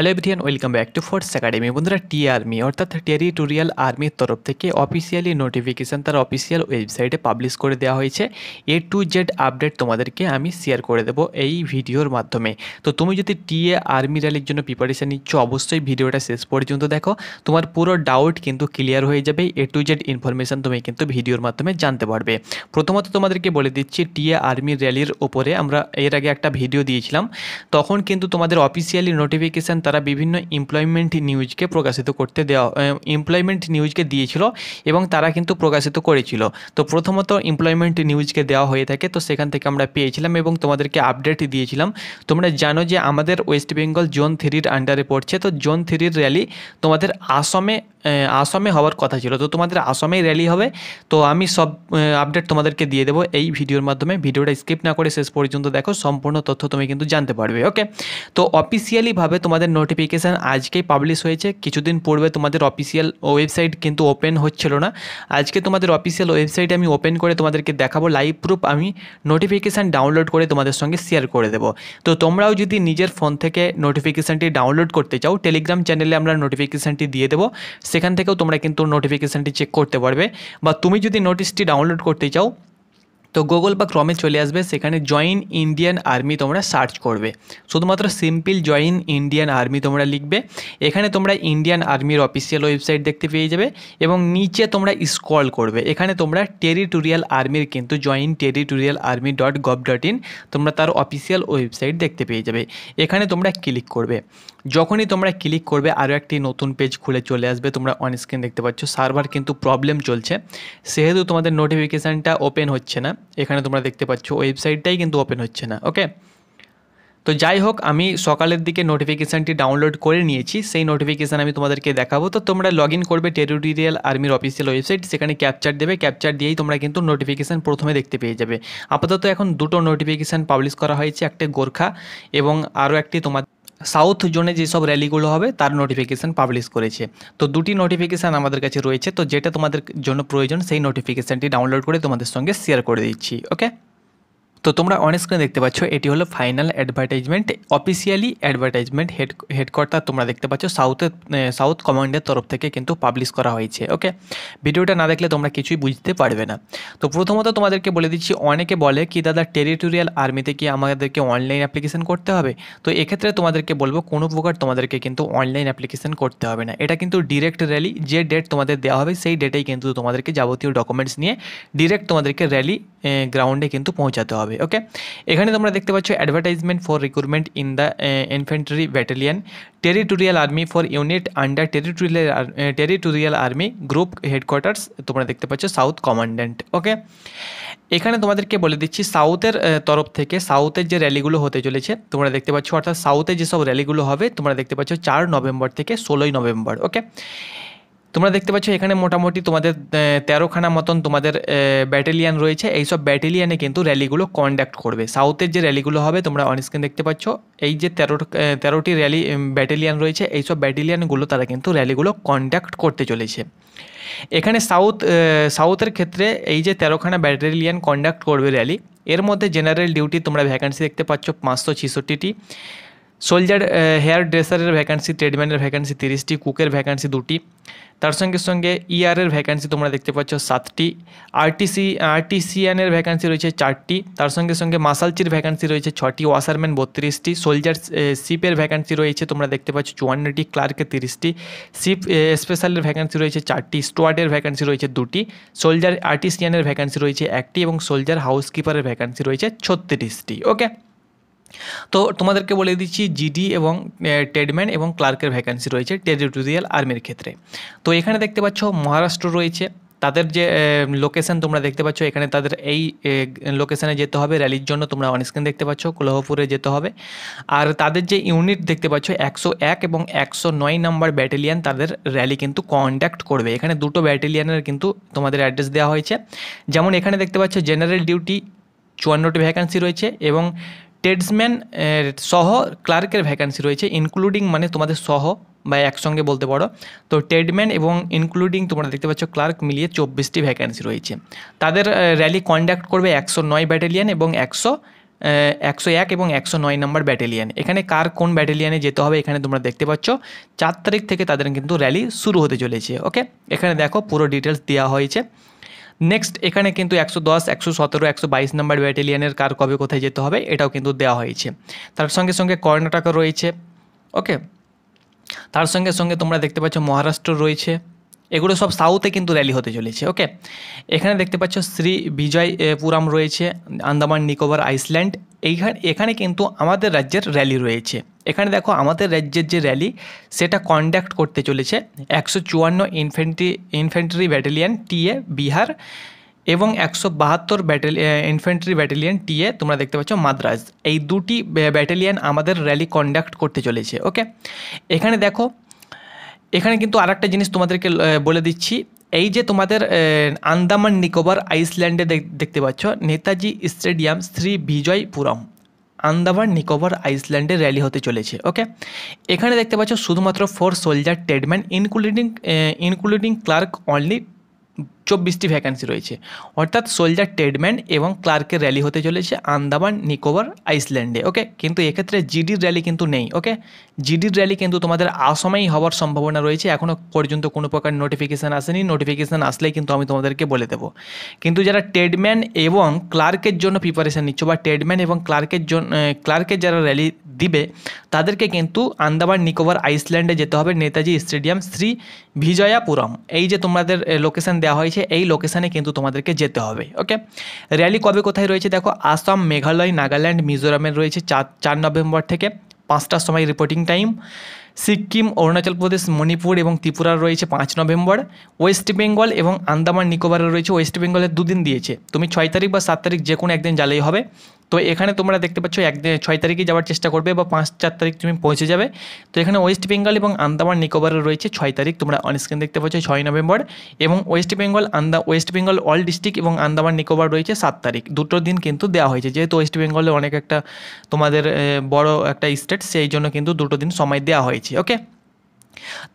hello এভিয়ান welcome back to force academy বন্ধুরা T army অর্থাৎ টেরিটোরিয়াল আর্মির তরফ থেকে অফিসিয়ালি নোটিফিকেশান তার অফিসিয়াল ওয়েবসাইটে পাবলিশ করে দেওয়া হয়েছে এ টু জেড আপডেট তোমাদেরকে আমি শেয়ার করে দেবো এই ভিডিওর মাধ্যমে তো তুমি যদি টিএ আর্মি র্যালির জন্য প্রিপারেশান নিচ্ছ অবশ্যই ভিডিওটা শেষ পর্যন্ত দেখো তোমার পুরো ডাউট কিন্তু ক্লিয়ার হয়ে যাবে এ টু জেড ইনফরমেশান তুমি কিন্তু ভিডিওর মাধ্যমে জানতে পারবে প্রথমত তোমাদেরকে বলে দিচ্ছি টিএ আর্মি র্যালির ওপরে আমরা এর আগে একটা ভিডিও দিয়েছিলাম তখন কিন্তু তোমাদের অফিসিয়ালি নোটিফিকেশান তারা বিভিন্ন এমপ্লয়মেন্ট নিউজকে প্রকাশিত করতে দেওয়া এমপ্লয়মেন্ট নিউজকে দিয়েছিল এবং তারা কিন্তু প্রকাশিত করেছিল তো প্রথমত এমপ্লয়মেন্ট নিউজকে দেওয়া হয়ে থাকে তো সেখান থেকে আমরা পেয়েছিলাম এবং তোমাদেরকে আপডেট দিয়েছিলাম তোমরা জানো যে আমাদের ওয়েস্ট বেঙ্গল জোন থ্রির আন্ডারে পড়ছে তো জোন থ্রির র্যালি তোমাদের আসামে আসামে হওয়ার কথা ছিল তো তোমাদের আসামেই র্যালি হবে তো আমি সব আপডেট তোমাদেরকে দিয়ে দেবো এই ভিডিওর মাধ্যমে ভিডিওটা স্কিপ না করে শেষ পর্যন্ত দেখো সম্পূর্ণ তথ্য তুমি কিন্তু জানতে পারবে ওকে তো অফিসিয়ালিভাবে তোমাদের নোটিফিকেশান আজকেই পাবলিশ হয়েছে কিছুদিন পূর্বে তোমাদের অফিসিয়াল ওয়েবসাইট কিন্তু ওপেন হচ্ছিল না আজকে তোমাদের অফিসিয়াল ওয়েবসাইট আমি ওপেন করে তোমাদেরকে দেখাবো লাইভ প্রুফ আমি নোটিফিকেশান ডাউনলোড করে তোমাদের সঙ্গে শেয়ার করে দেবো তো তোমরাও যদি নিজের ফোন থেকে নোটিফিকেশানটি ডাউনলোড করতে চাও টেলিগ্রাম চ্যানেলে আমরা নোটিফিকেশানটি দিয়ে দেবো সেখান থেকেও তোমরা কিন্তু নোটিফিকেশানটি চেক করতে পারবে বা তুমি যদি নোটিশটি ডাউনলোড করতে চাও তো গুগল বা ক্রমে চলে আসবে সেখানে জয়েন ইন্ডিয়ান আর্মি তোমরা সার্চ করবে শুধুমাত্র সিম্পল জয়েন ইন্ডিয়ান আর্মি তোমরা লিখবে এখানে তোমরা ইন্ডিয়ান আর্মির অফিসিয়াল ওয়েবসাইট দেখতে পেয়ে যাবে এবং নিচে তোমরা স্ক্রল করবে এখানে তোমরা টেরিটোরিয়াল আর্মির কিন্তু join territorial army dot gov dot in তোমরা তার অফিসিয়াল ওয়েবসাইট দেখতে পেয়ে যাবে এখানে তোমরা ক্লিক করবে যখনই তোমরা ক্লিক করবে আরও একটি নতুন পেজ খুলে চলে আসবে তোমরা অনস্ক্রিন দেখতে পাচ্ছ সার্ভার কিন্তু প্রবলেম চলছে সেহেতু তোমাদের নোটিফিকেশানটা ওপেন হচ্ছে না এখানে তোমরা দেখতে পাচ্ছ ওয়েবসাইটটাই কিন্তু ওপেন হচ্ছে না ওকে তো যাই হোক আমি সকালের দিকে নোটিফিকেশানটি ডাউনলোড করে নিয়েছি সেই নোটিফিকেশান আমি তোমাদেরকে দেখাবো তো তোমরা লগ ইন করবে টেরিটোরিয়াল আর্মির অফিসিয়াল ওয়েবসাইট সেখানে ক্যাপচার দেবে ক্যাপচার দিয়েই তোমরা কিন্তু নোটিফিকেশান প্রথমে দেখতে পেয়ে যাবে আপাতত এখন দুটো নোটিফিকেশান পাবলিশ করা হয়েছে একটা গোর্খা এবং আরও একটি তোমার সাউথ জোনে যেসব র্যালিগুলো হবে তার নোটিফিকেশান পাবলিশ করেছে তো দুটি নোটিফিকেশান আমাদের কাছে রয়েছে তো যেটা তোমাদের জন্য প্রয়োজন সেই নোটিফিকেশানটি ডাউনলোড করে তোমাদের সঙ্গে শেয়ার করে দিচ্ছি ওকে তো তোমরা অন স্ক্রিনে দেখতে পাচ্ছ এটি হলো final advertisement officially advertisement head headquarter তোমরা দেখতে পাচ্ছ সাউথের সাউথ কমান্ডের তরফ থেকে কিন্তু পাবলিশ করা হয়েছে ওকে ভিডিওটা না দেখলে তোমরা কিছুই বুঝতে পারবে না তো প্রথমত তোমাদেরকে বলে দিচ্ছি অনেকে বলে কি দাদা টেরিটোরিয়াল আর্মিতে কি আমাদেরকে অনলাইন অ্যাপ্লিকেশন করতে হবে তো এক্ষেত্রে তোমাদেরকে বলবো কোনো প্রকার তোমাদেরকে কিন্তু অনলাইন অ্যাপ্লিকেশন করতে হবে না এটা কিন্তু ডিরেক্ট র্যালি যে ডেট তোমাদের দেওয়া হবে সেই ডেটেই কিন্তু তোমাদেরকে যাবতীয় ডকুমেন্টস নিয়ে ডিরেক্ট তোমাদেরকে র্যালি গ্রাউন্ডে কিন্তু পৌঁছাতে হবে হবে ওকে এখানে তোমরা দেখতে পাচ্ছ advertisement for recruitment in the infantry battalion territorial army for unit under territorial territorial army group headquarters তোমরা দেখতে পাচ্ছ সাউথ কমান্ড্যান্ট ওকে এখানে তোমাদেরকে বলে দিচ্ছি সাউথের তরফ থেকে সাউথের যে র্যালিগুলো হতে চলেছে তোমরা দেখতে পাচ্ছ অর্থাৎ সাউথে যেসব র্যালিগুলো হবে তোমরা দেখতে পাচ্ছ চার নভেম্বর থেকে ষোলোই নভেম্বর ওকে তোমরা দেখতে পাচ্ছ এখানে মোটামুটি তোমাদের তেরোখানা মতন তোমাদের ব্যাটেলিয়ান রয়েছে এইসব ব্যাটেলিয়ানে কিন্তু র্যালিগুলো কন্ডাক্ট করবে সাউথের যে র্যালিগুলো হবে তোমরা অনস্ক্রিন দেখতে পাচ্ছ এই যে তেরো তেরোটি র্যালি ব্যাটেলিয়ান রয়েছে এইসব ব্যাটেলিয়ানগুলো তারা কিন্তু র্যালিগুলো কন্ডাক্ট করতে চলেছে এখানে সাউথ সাউথের ক্ষেত্রে এই যে তেরোখানা ব্যাটেলিয়ান কন্ডাক্ট করবে র্যালি এর মধ্যে জেনারেল ডিউটি তোমরা ভ্যাকান্সি দেখতে পাচ্ছ পাঁচশো ছেষট্টিটি সোলজার হেয়ার ড্রেসারের ভ্যাকান্সি ট্রেডম্যানের ভ্যাকান্সি তিরিশটি কুকের ভ্যাকান্সি দুটি তার সঙ্গে সঙ্গে ইআরের e ভ্যাকান্সি তোমরা দেখতে পাচ্ছ সাতটি আরটিসি আরটিসিএনের ভ্যাকান্সি রয়েছে চারটি তার সঙ্গে সঙ্গে মাসালচির ভ্যাকান্সি রয়েছে ছটি ওয়াসারম্যান বত্রিশটি সোলজার শিপের ভ্যাকান্সি রয়েছে তোমরা দেখতে পাচ্ছ চুয়ান্নটি ক্লার্কের তিরিশটি শিপ স্পেশালের ভ্যাকান্সি রয়েছে চারটি স্টোয়ার্ডের ভ্যাকান্সি রয়েছে দুটি সোলজার আর্টিসিয়ানের ভ্যাকান্সি রয়েছে একটি এবং সোলজার হাউসকিপারের ভ্যাকান্সি রয়েছে ছত্রিশটি ওকে তো তোমাদেরকে বলে দিচ্ছি জিডি এবং টেডম্যান এবং ক্লার্কের ভ্যাকান্সি রয়েছে টেরিটোরিয়াল আর্মির ক্ষেত্রে তো এখানে দেখতে পাচ্ছ মহারাষ্ট্র রয়েছে তাদের যে লোকেশন তোমরা দেখতে পাচ্ছ এখানে তাদের এই লোকেশানে যেতে হবে র্যালির জন্য তোমরা অনস্ক্রিন দেখতে পাচ্ছ কোলহপুরে যেতে হবে আর তাদের যে ইউনিট দেখতে পাচ্ছ একশো এক এবং একশো নয় নম্বর ব্যাটেলিয়ান তাদের র্যালি কিন্তু কন্ডাক্ট করবে এখানে দুটো ব্যাটেলিয়ানের কিন্তু তোমাদের অ্যাড্রেস দেওয়া হয়েছে যেমন এখানে দেখতে পাচ্ছ জেনারেল ডিউটি চুয়ান্নটি ভ্যাকান্সি রয়েছে এবং টেডসম্যান সহ ক্লার্কের ভ্যাকান্সি রয়েছে ইনক্লুডিং মানে তোমাদের সহ বা একসঙ্গে বলতে পারো তো টেডম্যান এবং ইনক্লুডিং তোমরা দেখতে পাচ্ছ ক্লার্ক মিলিয়ে চব্বিশটি ভ্যাকান্সি রয়েছে তাদের র্যালি কন্ডাক্ট করবে একশো নয় ব্যাটালিয়ান এবং একশো একশো এক এবং একশো নয় নম্বর ব্যাটালিয়ান এখানে কার কোন ব্যাটালিয়ানে যেতে হবে এখানে তোমরা দেখতে পাচ্ছ চার তারিখ থেকে তাদের কিন্তু র্যালি শুরু হতে চলেছে ওকে এখানে দেখো পুরো ডিটেলস দেওয়া হয়েছে নেক্সট এখানে কিন্তু একশো দশ একশো সতেরো একশো বাইশ নম্বর ব্যাটেলিয়ানের কার কবে কোথায় যেতে হবে এটাও কিন্তু দেওয়া হয়েছে তার সঙ্গে সঙ্গে কর্ণাটকা রয়েছে ওকে তার সঙ্গে সঙ্গে তোমরা দেখতে পাচ্ছ মহারাষ্ট্র রয়েছে এগুলো সব সাউথে কিন্তু র্যালি হতে চলেছে ওকে এখানে দেখতে পাচ্ছ শ্রী বিজয়পুরাম রয়েছে আন্দামান নিকোবর আইসল্যান্ড এইখানে এখানে কিন্তু আমাদের রাজ্যের র্যালি রয়েছে এখানে দেখো আমাদের রাজ্যের যে র্যালি সেটা কন্ডাক্ট করতে চলেছে একশো চুয়ান্ন infantry infantry battalion TA Bihar এবং একশো বাহাত্তর ব্যাটালি ইনফেন্ট্রি ব্যাটালিয়ান টিএ তোমরা দেখতে পাচ্ছ মাদ্রাজ এই দুটি ব্যাটালিয়ান আমাদের র্যালি কন্ডাক্ট করতে চলেছে ওকে এখানে দেখো এখানে কিন্তু আর একটা জিনিস তোমাদেরকে বলে দিচ্ছি এই যে তোমাদের আন্দামান নিকোবর আইসল্যান্ডে দেখতে পাচ্ছ নেতাজি স্টেডিয়াম শ্রী বিজয়পুরম আন্দামান নিকোবর আইসল্যান্ডে র্যালি হতে চলেছে ওকে এখানে দেখতে পাচ্ছ শুধুমাত্র four soldier tradesman including including clerk only চব্বিশটি ভ্যাকান্সি রয়েছে অর্থাৎ সোলজার ট্রেডম্যান এবং ক্লার্কের র্যালি হতে চলেছে আন্দামান নিকোবর আইসল্যান্ডে ওকে কিন্তু এক্ষেত্রে জিডির র্যালি কিন্তু নেই ওকে জিডির র্যালি কিন্তু তোমাদের আসমেই হওয়ার সম্ভাবনা রয়েছে এখনও পর্যন্ত কোনো প্রকার নোটিফিকেশান আসেনি নোটিফিকেশান আসলেই কিন্তু আমি তোমাদেরকে বলে দেবো কিন্তু যারা ট্রেডম্যান এবং ক্লার্কের জন্য প্রিপারেশান নিচ্ছ বা ট্রেডম্যান এবং ক্লার্কের জন্য ক্লার্কের যারা র্যালি দিবে তাদেরকে কিন্তু আন্দামান নিকোবর আইসল্যান্ডে যেতে হবে নেতাজি স্টেডিয়াম শ্রী ভিজয়াপুরম এই যে তোমাদের লোকেশান দেওয়া হয়েছে রয়েছে এই লোকেশানে কিন্তু তোমাদেরকে যেতে হবে ওকে র্যালি কবে কোথায় রয়েছে দেখো আসাম মেঘালয় নাগাল্যান্ড মিজোরামের রয়েছে চার চার নভেম্বর থেকে পাঁচটার সময় রিপোর্টিং টাইম সিকিম অরুণাচল প্রদেশ মণিপুর এবং ত্রিপুরার রয়েছে পাঁচ নভেম্বর ওয়েস্ট বেঙ্গল এবং আন্দামান নিকোবরের রয়েছে ওয়েস্ট বেঙ্গলের দুদিন দিয়েছে তুমি ছয় তারিখ বা সাত তারিখ যে কোনো একদিন জ্বালাই হবে তো এখানে তোমরা দেখতে পাচ্ছ এক ছয় তারিখে যাওয়ার চেষ্টা করবে বা পাঁচ চার তারিখ তুমি পৌঁছে যাবে তো এখানে ওয়েস্ট বেঙ্গল এবং আন্দামান নিকোবরের রয়েছে ছয় তারিখ তোমরা অনস্ক্রিন দেখতে পাচ্ছ ছয় নভেম্বর এবং ওয়েস্ট বেঙ্গল আন্দা ওয়েস্ট বেঙ্গল অল ডিস্ট্রিক্ট এবং আন্দামান নিকোবর রয়েছে সাত তারিখ দুটো দিন কিন্তু দেওয়া হয়েছে যেহেতু ওয়েস্ট বেঙ্গলে অনেক একটা তোমাদের বড় একটা স্টেট সেই জন্য কিন্তু দুটো দিন সময় দেওয়া হয়েছে ওকে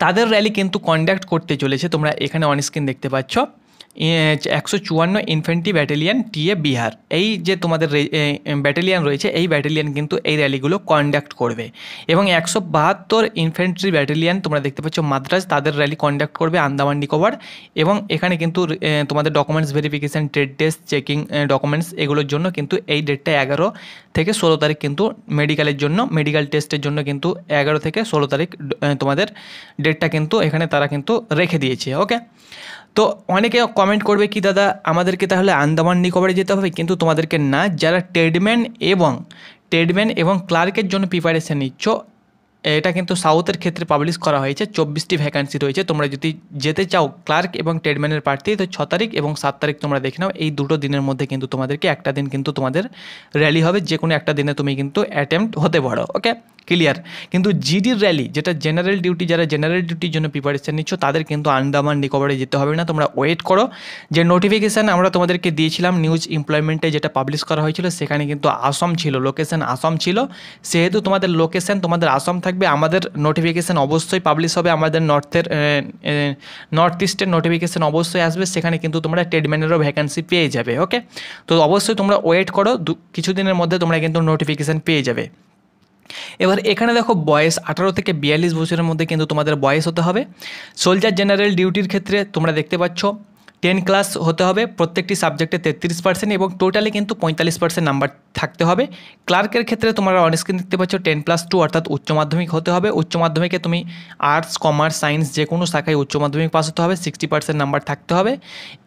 তাদের র্যালি কিন্তু কন্ডাক্ট করতে চলেছে তোমরা এখানে অনস্ক্রিন দেখতে পাচ্ছ একশো চুয়ান্ন ইনফ্যান্ট্রি ব্যাটালিয়ান টিএ বিহার এই যে তোমাদের ব্যাটালিয়ান রয়েছে এই ব্যাটালিয়ান কিন্তু এই র্যালিগুলো কন্ডাক্ট করবে এবং একশো বাহাত্তর ইনফ্যান্ট্রি ব্যাটালিয়ান তোমরা দেখতে পাচ্ছ মাদ্রাজ তাদের র্যালি কন্ডাক্ট করবে আন্দামান নিকোবর এবং এখানে কিন্তু তোমাদের documents verification trade test checking documents এগুলোর জন্য কিন্তু এই ডেটটা এগারো থেকে ষোলো তারিখ কিন্তু মেডিকেলের জন্য মেডিকেল টেস্টের জন্য কিন্তু এগারো থেকে ষোলো তারিখ তোমাদের ডেটটা কিন্তু এখানে তারা কিন্তু রেখে দিয়েছে ওকে তো অনেকে কমেন্ট করবে কি দাদা আমাদেরকে তাহলে আন্দামান নিকোবরে যেতে হবে কিন্তু তোমাদেরকে না যারা ট্রেডম্যান এবং ট্রেডম্যান এবং ক্লার্কের জন্য প্রিপারেশান নিচ্ছ এটা কিন্তু সাউথের ক্ষেত্রে পাবলিশ করা হয়েছে চব্বিশটি ভ্যাকান্সি রয়েছে তোমরা যদি যেতে চাও ক্লার্ক এবং ট্রেডম্যানের প্রার্থী তো ছ তারিখ এবং সাত তারিখ তোমরা দেখে নাও এই দুটো দিনের মধ্যে কিন্তু তোমাদেরকে একটা দিন কিন্তু তোমাদের র্যালি হবে যে কোনো একটা দিনে তুমি কিন্তু অ্যাটেম্প্ট হতে পারো ওকে ক্লিয়ার কিন্তু জিডির র্যালি যেটা জেনারেল ডিউটি যারা জেনারেল ডিউটির জন্য প্রিপারেশান নিচ্ছ তাদের কিন্তু আন্দামান নিকোবরে যেতে হবে না তোমরা ওয়েট করো যে নোটিফিকেশান আমরা তোমাদেরকে দিয়েছিলাম নিউজ এমপ্লয়মেন্টে যেটা পাবলিশ করা হয়েছিল সেখানে কিন্তু আসম ছিল লোকেশান আসম ছিল সেহেতু তোমাদের লোকেশান তোমাদের আসম থাকবে আমাদের নোটিফিকেশান অবশ্যই পাবলিশ হবে আমাদের নর্থের নর্থ ইস্টের নোটিফিকেশান অবশ্যই আসবে সেখানে কিন্তু তোমরা ট্রেডম্যানেরও ভ্যাকান্সি পেয়ে যাবে ওকে তো অবশ্যই তোমরা ওয়েট করো কিছুদিনের মধ্যে তোমরা কিন্তু নোটিফিকেশান পেয়ে যাবে এবার এখানে দেখো বয়স আঠারো থেকে বিয়াল্লিশ বছরের মধ্যে কিন্তু তোমাদের বয়স হতে হবে সোলজার জেনারেল ডিউটির ক্ষেত্রে তোমরা দেখতে পাচ্ছ টেন ক্লাস হতে হবে প্রত্যেকটি সাবজেক্টে তেত্রিশ পার্সেন্ট এবং টোটালি কিন্তু পঁয়তাল্লিশ পার্সেন্ট নাম্বার থাকতে হবে ক্লার্কের ক্ষেত্রে তোমরা অনেকস্ক্রিন দেখতে পাচ্ছ টেন প্লাস টু অর্থাৎ উচ্চ মাধ্যমিক হতে হবে উচ্চ মাধ্যমিকে তুমি আর্টস কমার্স সায়েন্স যে কোনো শাখায় উচ্চ মাধ্যমিক পাস হতে হবে সিক্সটি পার্সেন্ট নাম্বার থাকতে হবে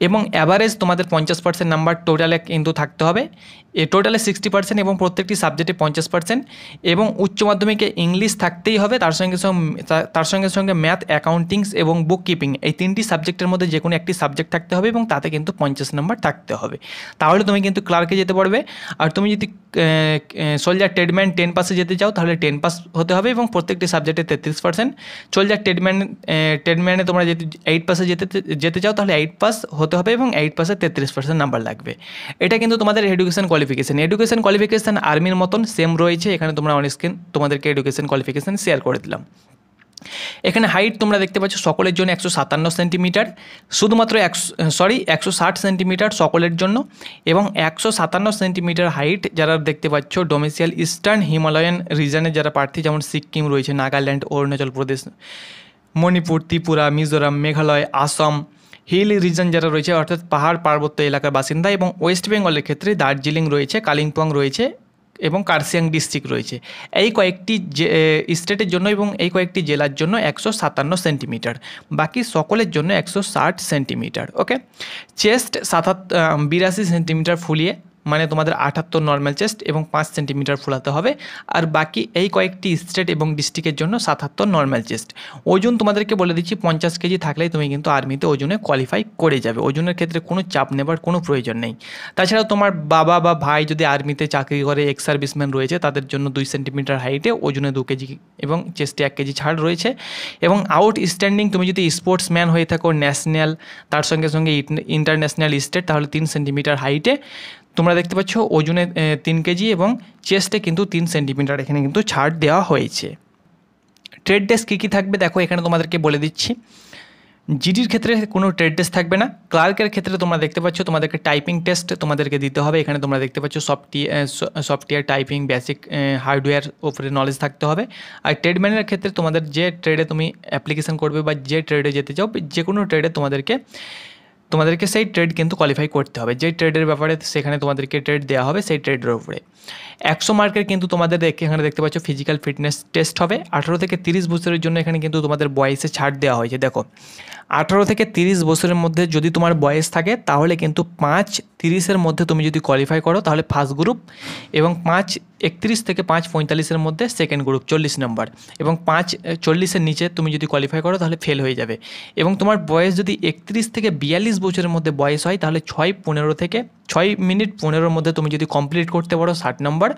এবং অ্যাভারেজ তোমাদের পঞ্চাশ পার্সেন্ট নাম্বার টোটালে কিন্তু থাকতে হবে এ টোটালে সিক্সটি পার্সেন্ট এবং প্রত্যেকটি সাবজেক্টে পঞ্চাশ পার্সেন্ট এবং উচ্চ মাধ্যমিকে ইংলিশ থাকতেই হবে তার সঙ্গে সঙ্গে তার সঙ্গে সঙ্গে ম্যাথ অ্যাকাউন্টিংস এবং বুক কিপিং এই তিনটি সাবজেক্টের মধ্যে যে কোনো একটি সাবজেক্ট থাকতে থাকতে হবে এবং তাতে কিন্তু পঞ্চাশ নম্বর থাকতে হবে তাহলে তুমি কিন্তু ক্লার্কে যেতে পারবে আর তুমি যদি সোলজার ট্রেডম্যান টেন পাসে যেতে চাও তাহলে টেন পাস হতে হবে এবং প্রত্যেকটি সাবজেক্টে তেত্রিশ পার্সেন্ট সোলজার ট্রেডম্যান ট্রেডম্যানে তোমরা যদি এইট পাসে যেতে যেতে চাও তাহলে এইট পাস হতে হবে এবং এইট পাসে তেত্রিশ পার্সেন্ট নাম্বার লাগবে এটা কিন্তু তোমাদের এডুকেশন কোয়ালিফিকেশান এডুকেশন কোয়ালিফিকেশান আর্মির মতন সেম রয়েছে এখানে তোমরা অনেক স্ক্রিন তোমাদেরকে এডুকেশন কোয়ালিফিকেশান শেয়ার করে দিলাম এখানে হাইট তোমরা দেখতে পাচ্ছ সকলের জন্য একশো সাতান্ন সেন্টিমিটার শুধুমাত্র একশো সরি একশো ষাট সেন্টিমিটার সকলের জন্য এবং একশো সাতান্ন সেন্টিমিটার হাইট যারা দেখতে পাচ্ছ ডোমেসিয়াল ইস্টার্ন হিমালয়ান রিজনের যারা প্রার্থী যেমন সিকিম রয়েছে নাগাল্যান্ড অরুণাচল প্রদেশ মণিপুর ত্রিপুরা মিজোরাম মেঘালয় আসাম হিল রিজন যারা রয়েছে অর্থাৎ পাহাড় পার্বত্য এলাকার বাসিন্দা এবং ওয়েস্ট বেঙ্গলের ক্ষেত্রে দার্জিলিং রয়েছে কালিম্পং রয়েছে এবং কার্সিয়াং ডিস্ট্রিক্ট রয়েছে এই কয়েকটি স্টেটের জন্য এবং এই কয়েকটি জেলার জন্য একশো সাতান্ন সেন্টিমিটার বাকি সকলের জন্য একশো ষাট সেন্টিমিটার ওকে চেস্ট সাতাত বিরাশি সেন্টিমিটার ফুলিয়ে মানে তোমাদের আটাত্তর নর্মাল চেস্ট এবং পাঁচ সেন্টিমিটার ফোলাতে হবে আর বাকি এই কয়েকটি স্টেট এবং ডিস্ট্রিক্টের জন্য সাতাত্তর নর্মাল চেস্ট ওজন তোমাদেরকে বলে দিচ্ছি পঞ্চাশ কেজি থাকলেই তুমি কিন্তু আর্মিতে ওজনে কোয়ালিফাই করে যাবে ওজনের ক্ষেত্রে কোনো চাপ নেবার কোনো প্রয়োজন নেই তাছাড়াও তোমার বাবা বা ভাই যদি আর্মিতে চাকরি করে এক্স সার্ভিসম্যান রয়েছে তাদের জন্য দুই সেন্টিমিটার হাইটে ওজনে দু কেজি এবং চেস্টে এক কেজি ছাড় রয়েছে এবং আউটস্ট্যান্ডিং তুমি যদি স্পোর্টসম্যান হয়ে থাকো ন্যাশনাল তার সঙ্গে সঙ্গে ইন্টারন্যাশনাল স্টেট তাহলে তিন সেন্টিমিটার হাইটে তোমরা দেখতে পাচ্ছ ওজনে তিন কেজি এবং চেস্টে কিন্তু তিন সেন্টিমিটার এখানে কিন্তু ছাড় দেওয়া হয়েছে ট্রেড ডেস্ক কী কী থাকবে দেখো এখানে তোমাদেরকে বলে দিচ্ছি জিডির ক্ষেত্রে কোনো ট্রেড টেস্ট থাকবে না ক্লার্কের ক্ষেত্রে তোমরা দেখতে পাচ্ছ তোমাদেরকে টাইপিং টেস্ট তোমাদেরকে দিতে হবে এখানে তোমরা দেখতে পাচ্ছ software software typing basic hardware ওপরে নলেজ থাকতে হবে আর ট্রেডম্যানের ক্ষেত্রে তোমাদের যে ট্রেডে তুমি অ্যাপ্লিকেশান করবে বা যে ট্রেডে যেতে চাও যে কোনো ট্রেডে তোমাদেরকে তোমাদেরকে সেই ট্রেড কিন্তু কোয়ালিফাই করতে হবে যে ট্রেডের ব্যাপারে সেখানে তোমাদেরকে ট্রেড দেওয়া হবে সেই ট্রেডের উপরে একশো মার্কের কিন্তু তোমাদের এখানে দেখতে পাচ্ছ ফিজিক্যাল ফিটনেস টেস্ট হবে আঠারো থেকে তিরিশ বছরের জন্য এখানে কিন্তু তোমাদের বয়সে ছাড় দেওয়া হয়েছে দেখো আঠারো থেকে তিরিশ বছরের মধ্যে যদি তোমার বয়স থাকে তাহলে কিন্তু পাঁচ তিরিশের মধ্যে তুমি যদি কোয়ালিফাই করো তাহলে ফার্স্ট গ্রুপ এবং পাঁচ একত্রিশ থেকে পাঁচ পঁয়তাল্লিশের মধ্যে সেকেন্ড গ্রুপ চল্লিশ নম্বর এবং পাঁচ চল্লিশের নিচে তুমি যদি কোয়ালিফাই করো তাহলে ফেল হয়ে যাবে এবং তোমার বয়স যদি একত্রিশ থেকে বিয়াল্লিশ বছরের মধ্যে বয়স হয় তাহলে ছয় পনেরো থেকে ছয় মিনিট পনেরোর মধ্যে তুমি যদি কমপ্লিট করতে পারো ষাট নম্বর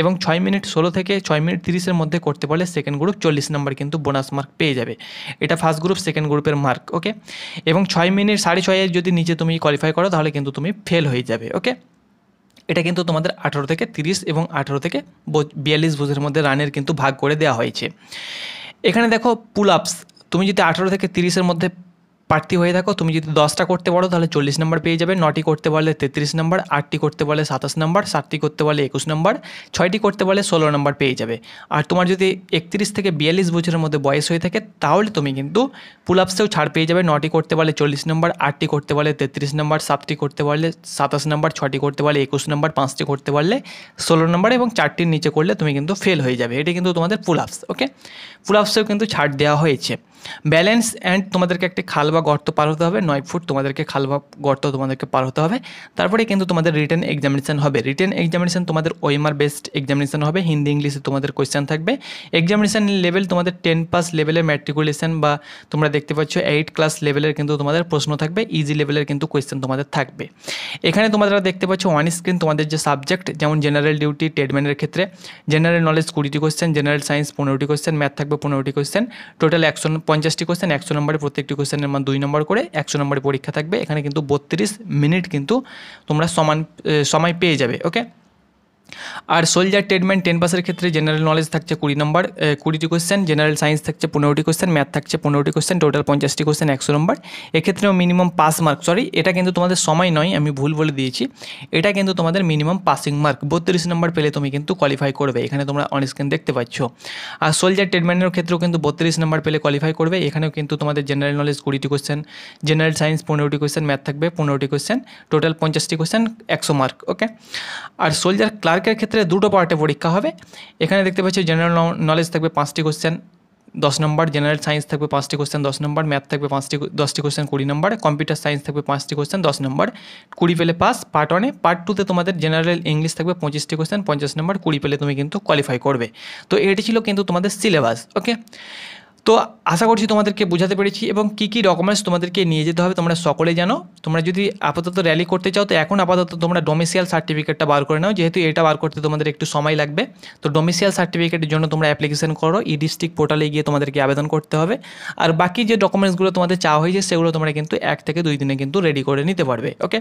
এবং ছয় মিনিট ষোলো থেকে ছয় মিনিট তিরিশের মধ্যে করতে পারলে সেকেন্ড গ্রুপ চল্লিশ নম্বর কিন্তু বোনাস মার্ক পেয়ে যাবে এটা ফার্স্ট গ্রুপ সেকেন্ড গ্রুপের মার্ক ওকে এবং ছয় মিনিট সাড়ে ছয়ের যদি নিচে তুমি কোয়ালিফাই করো তাহলে কিন্তু তুমি ফেল হয়ে যাবে ওকে এটা কিন্তু তোমাদের আঠারো থেকে তিরিশ এবং আঠারো থেকে বিয়াল্লিশ বছরের মধ্যে রানের কিন্তু ভাগ করে দেওয়া হয়েছে এখানে দেখো পুল আপস তুমি যদি আঠারো থেকে তিরিশের মধ্যে প্রার্থী হয়ে থাকো তুমি যদি দশটা করতে পারো তাহলে চল্লিশ নম্বর পেয়ে যাবে নটি করতে পারলে তেত্রিশ নম্বর আটটি করতে পারলে সাতাশ নম্বর সাতটি করতে পারলে একুশ নম্বর ছয়টি করতে পারলে ষোলো নম্বর পেয়ে যাবে আর তোমার যদি একত্রিশ থেকে বিয়াল্লিশ বছরের মধ্যে বয়স হয়ে থাকে তাহলে তুমি কিন্তু পুল আপসেও ছাড় পেয়ে যাবে নটি করতে পারলে চল্লিশ নম্বর আটটি করতে পারলে তেত্রিশ নম্বর সাতটি করতে পারলে সাতাশ নম্বর ছটি করতে পারলে একুশ নম্বর পাঁচটি করতে পারলে ষোলো নম্বর এবং চারটির নিচে করলে তুমি কিন্তু ফেল হয়ে যাবে এটি কিন্তু তোমাদের পুল আপস ওকে পুল আপসেও কিন্তু ছাড় দেওয়া হয়েছে ব্যালেন্স অ্যান্ড তোমাদেরকে একটি খাল বা বা গর্ত পার হতে হবে নয় ফুট তোমাদেরকে খাল বা গর্ত তোমাদেরকে পার হতে হবে তারপরে কিন্তু তোমাদের রিটেন এক্সামিনেশান হবে রিটেন এক্সামিনেশান তোমাদের ওএমআর বেসড এক্সামিনেশান হবে হিন্দি ইংলিশে তোমাদের কোয়েশ্চেন থাকবে এক্সামিনেশান লেভেল তোমাদের টেন পাস লেভেলের ম্যাট্রিকুলেশন বা তোমরা দেখতে পাচ্ছ এইট ক্লাস লেভেলের কিন্তু তোমাদের প্রশ্ন থাকবে ইজি লেভেলের কিন্তু কোয়েশ্চেন তোমাদের থাকবে এখানে তোমরা দেখতে পাচ্ছ ওয়ান স্ক্রিন তোমাদের যে সাবজেক্ট যেমন জেনারেল ডিউটি ট্রেডম্যানের ক্ষেত্রে জেনারেল নলেজ কুড়িটি কোয়েশ্চেন জেনারেল সায়েন্স পনেরোটি কোয়েশ্চেন ম্যাথ থাকবে পনেরোটি কোয়েশ্চেন টোটাল একশো পঞ্চাশটি কোয়েশ্চেন একশো নম্বরে প্রত্যেকটি কোয়েশ্চেনের মধ্যে দুই নম্বর করে একশো নম্বরের পরীক্ষা থাকবে এখানে কিন্তু বত্রিশ মিনিট কিন্তু তোমরা সমান সময় পেয়ে যাবে ওকে আর সোলজার ট্রিটমেন্ট টেন পাসের ক্ষেত্রে জেনারেল নলেজ থাকছে কুড়ি নম্বর কুড়িটি কোয়েশ্চেন জেনারেল সায়েন্স থাকছে পনেরোটি কোয়েশ্চেন ম্যাথ থাকছে পনেরোটি কোয়েশ্চেন টোটাল পঞ্চাশটি কোয়েশ্চেন একশো নম্বর এক্ষেত্রেও মিনিমাম পাস মার্ক সরি এটা কিন্তু তোমাদের সময় নয় আমি ভুল বলে দিয়েছি এটা কিন্তু তোমাদের মিনিমাম পাসিং মার্ক বত্রিশ নম্বর পেলে তুমি কিন্তু কোয়ালিফাই করবে এখানে তোমরা অন স্ক্রিন দেখতে পাচ্ছ আর সোলজার ট্রিটমেন্টের ক্ষেত্রেও কিন্তু বত্রিশ নম্বর পেলে কোয়ালিফাই করবে এখানেও কিন্তু তোমাদের জেনারেল নলেজ কুড়িটি কোয়েশ্চেন জেনারেল সায়েন্স পনেরোটি কোয়েশ্চেন ম্যাথ থাকবে পনেরোটি কোয়েশ্চেন টোটাল পঞ্চাশটি কোয়েশ্চেন একশো মার্ক ওকে আর সোলজার ক্লার্ক আর্কের ক্ষেত্রে দুটো পার্টে পরীক্ষা হবে এখানে দেখতে পাচ্ছি জেনারেল নলেজ থাকবে পাঁচটি কোশ্চেন দশ নম্বর জেনারেল সায়েন্স থাকবে পাঁচটি কোশ্চেন দশ নম্বর ম্যাথ থাকবে পাঁচটি দশটি কোশ্চেন কুড়ি নম্বর কম্পিউটার সায়েন্স থাকবে পাঁচটি কোশ্চেন দশ নম্বর কুড়ি পেলে পাস পার্ট ওয়ানে পার্ট টুতে তোমাদের জেনারেল ইংলিশ থাকবে পঁচিশটি কোশ্চেন পঞ্চাশ নম্বর কুড়ি পেলে তুমি কিন্তু কোয়ালিফাই করবে তো এটি ছিল কিন্তু তোমাদের সিলেবাস ওকে তো আশা করছি তোমাদেরকে বোঝাতে পেরেছি এবং কি কি ডকুমেন্টস তোমাদেরকে নিয়ে যেতে হবে তোমরা সকলে জানো তোমরা যদি আপাতত র্যালি করতে চাও তো এখন আপাতত তোমরা ডোমিসিয়াল সার্টিফিকেটটা বার করে নাও যেহেতু এটা বার করতে তোমাদের একটু সময় লাগবে তো ডোমিসিয়াল সার্টিফিকেটের জন্য তোমরা অ্যাপ্লিকেশন করো ই ডিস্ট্রিক্ট পোর্টালে গিয়ে তোমাদেরকে আবেদন করতে হবে আর বাকি যে ডকুমেন্টসগুলো তোমাদের চাওয়া হয়েছে সেগুলো তোমরা কিন্তু এক থেকে দুই দিনে কিন্তু রেডি করে নিতে পারবে ওকে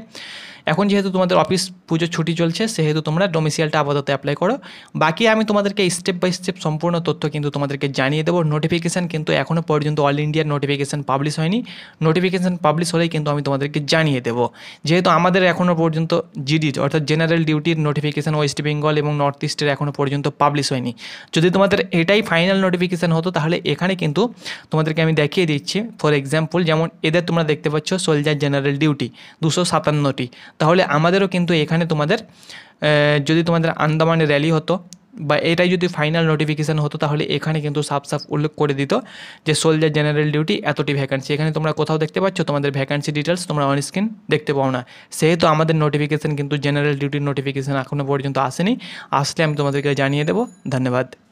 এখন যেহেতু তোমাদের অফিস পুজোর ছুটি চলছে সেহেতু তোমরা ডোমিসিয়ালটা আপাতত অ্যাপ্লাই করো বাকি আমি তোমাদেরকে স্টেপ বাই স্টেপ সম্পূর্ণ তথ্য কিন্তু তোমাদেরকে জানিয়ে দেবো নোটিফিকেশান কিন্তু এখনও পর্যন্ত অল ইন্ডিয়ার নোটিফিকেশান পাবলিশ হয়নি নোটিফিকেশান পাবলিশ হলেই কিন্তু আমি তোমাদেরকে জানিয়ে দেবো যেহেতু আমাদের এখনও পর্যন্ত জিডির অর্থাৎ জেনারেল ডিউটির নোটিফিকেশান ওয়েস্ট বেঙ্গল এবং নর্থ ইস্টের এখনও পর্যন্ত পাবলিশ হয়নি যদি তোমাদের এটাই ফাইনাল নোটিফিকেশান হতো তাহলে এখানে কিন্তু তোমাদেরকে আমি দেখিয়ে দিচ্ছি ফর এক্সাম্পল যেমন এদের তোমরা দেখতে পাচ্ছ সোলজার জেনারেল ডিউটি দুশো সাতান্নটি তাহলে আমাদেরও কিন্তু এখানে তোমাদের যদি তোমাদের আন্দামানে র্যালি হতো বা এটাই যদি ফাইনাল নোটিফিকেশান হতো তাহলে এখানে কিন্তু সাফ সাফ উল্লেখ করে দিত যে সোলজার জেনারেল ডিউটি এতটি ভ্যাকান্সি এখানে তোমরা কোথাও দেখতে পাচ্ছ তোমাদের ভ্যাকান্সি ডিটেলস তোমরা অন স্ক্রিন দেখতে পাও না সেহেতু আমাদের নোটিফিকেশান কিন্তু জেনারেল ডিউটির নোটিফিকেশান এখনও পর্যন্ত আসেনি আসলে আমি তোমাদেরকে জানিয়ে দেবো ধন্যবাদ